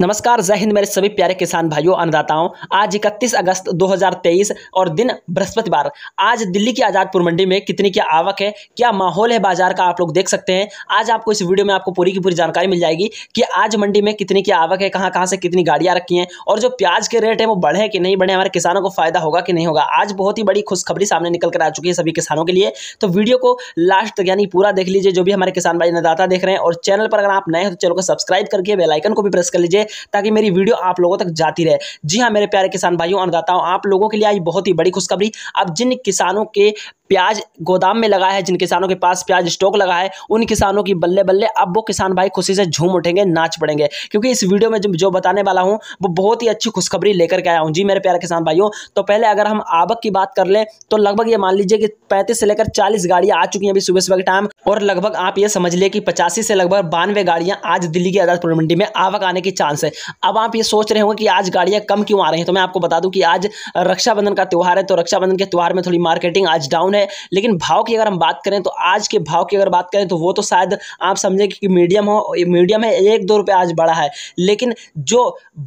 नमस्कार जय हिंद मेरे सभी प्यारे किसान भाइयों अन्नदाताओं आज 31 अगस्त 2023 और दिन बृहस्पतिवार आज दिल्ली की आज़ादपुर मंडी में कितनी क्या आवक है क्या माहौल है बाजार का आप लोग देख सकते हैं आज आपको इस वीडियो में आपको पूरी की पूरी जानकारी मिल जाएगी कि आज मंडी में कितनी क्या आवक है कहाँ कहाँ से कितनी गाड़ियाँ रखी हैं और जो प्याज के रेट है वो बढ़े कि नहीं बढ़े हमारे किसानों को फायदा होगा कि नहीं होगा आज बहुत ही बड़ी खुशखबरी सामने निकल कर आ चुकी है सभी किसानों के लिए तो वीडियो को लास्ट तक यानी पूरा देख लीजिए जो भी हमारे किसान भाई अन्नदाता देख रहे हैं और चैनल पर अगर आप नए हैं तो चैनल को सब्सक्राइब करके बेलाइकन को भी प्रेस कर लीजिए ताकि मेरी वीडियो आप लोगों तक जाती रहे जी हाँ मेरे प्यारे किसान भाइयों अन्नदाताओं आप लोगों के लिए आज बहुत ही बड़ी खुशखबरी अब जिन किसानों के प्याज गोदाम में लगा है जिन किसानों के पास प्याज स्टॉक लगा है उन किसानों की बल्ले बल्ले अब वो किसान भाई खुशी से झूम उठेंगे नाच पड़ेंगे क्योंकि इस वीडियो में जो बताने वाला हूँ वो बहुत ही अच्छी खुशखबरी लेकर के आया हूँ जी मेरे प्यारे किसान भाइयों तो पहले अगर हम आवक की बात कर लें तो लगभग ये मान लीजिए कि पैंतीस से लेकर चालीस गाड़ियाँ आ चुकी हैं अभी सुबह सुबह के टाइम और लगभग आप ये समझ लिए कि पचासी से लगभग बानवे गाड़ियाँ आज दिल्ली की आजादपुर मंडी में आवक आने की चांस है अब आप ये सोच रहे होंगे कि आज गाड़ियाँ कम क्यों आ रही हैं तो मैं आपको बता दूँ कि आज रक्षाबंधन का त्यौहार है तो रक्षाबंधन के त्यौहार में थोड़ी मार्केटिंग आज डाउन है है लेकिन भाव की अगर हम बात करें तो आज के भाव की अगर बात करें तो वो तो शायद आप समझें कि मीडियम हो मीडियम है एक दो रुपये आज बढ़ा है लेकिन जो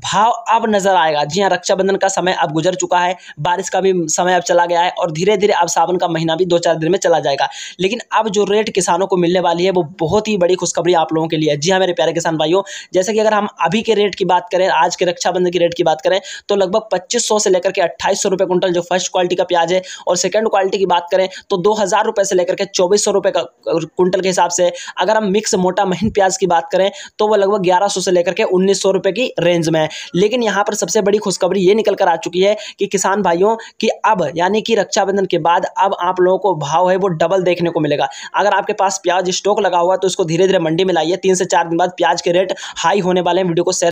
भाव अब नज़र आएगा जी हाँ रक्षाबंधन का समय अब गुजर चुका है बारिश का भी समय अब चला गया है और धीरे धीरे अब सावन का महीना भी दो चार दिन में चला जाएगा लेकिन अब जो रेट किसानों को मिलने वाली है वो बहुत ही बड़ी खुशखबरी आप लोगों के लिए जी हाँ मेरे प्यारे किसान भाइयों जैसे कि अगर हम अभी के रेट की बात करें आज के रक्षाबंधन की रेट की बात करें तो लगभग पच्चीस से लेकर के अट्ठाईस सौ क्विंटल जो फर्स्ट क्वालिटी का प्याज है और सेकेंड क्वालिटी की बात करें करें तो दो हज़ार रुपये से लेकर के चौबीस सौ रुपये का कुंटल के हिसाब से अगर हम मिक्स मोटा महीन प्याज की बात करें तो वह लगभग ग्यारह से लेकर के उन्नीस सौ की रेंज में है लेकिन यहाँ पर सबसे बड़ी खुशखबरी ये निकल कर आ चुकी है कि किसान भाइयों की अब यानी कि रक्षाबंधन के बाद अब आप लोगों को भाव है वो डबल देखने को मिलेगा अगर आपके पास प्याज स्टॉक लगा हुआ है तो उसको धीरे धीरे मंडी में लाइए तीन से चार दिन बाद प्याज के रेट हाई होने वाले हैं वीडियो को शेयर